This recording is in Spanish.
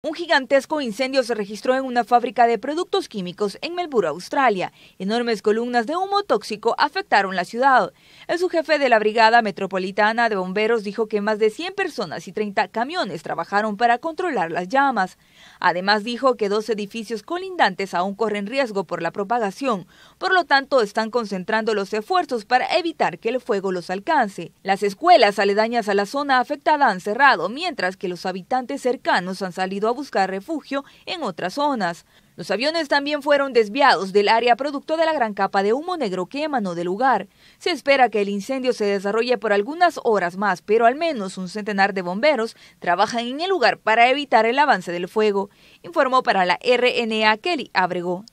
Un gigantesco incendio se registró en una fábrica de productos químicos en Melbourne, Australia. Enormes columnas de humo tóxico afectaron la ciudad. El subjefe de la Brigada Metropolitana de Bomberos dijo que más de 100 personas y 30 camiones trabajaron para controlar las llamas. Además dijo que dos edificios colindantes aún corren riesgo por la propagación, por lo tanto están concentrando los esfuerzos para evitar que el fuego los alcance. Las escuelas aledañas a la zona afectada han cerrado, mientras que los habitantes cercanos han salido a buscar refugio en otras zonas. Los aviones también fueron desviados del área producto de la gran capa de humo negro que emanó del lugar. Se espera que el incendio se desarrolle por algunas horas más, pero al menos un centenar de bomberos trabajan en el lugar para evitar el avance del fuego, informó para la RNA Kelly Abrego.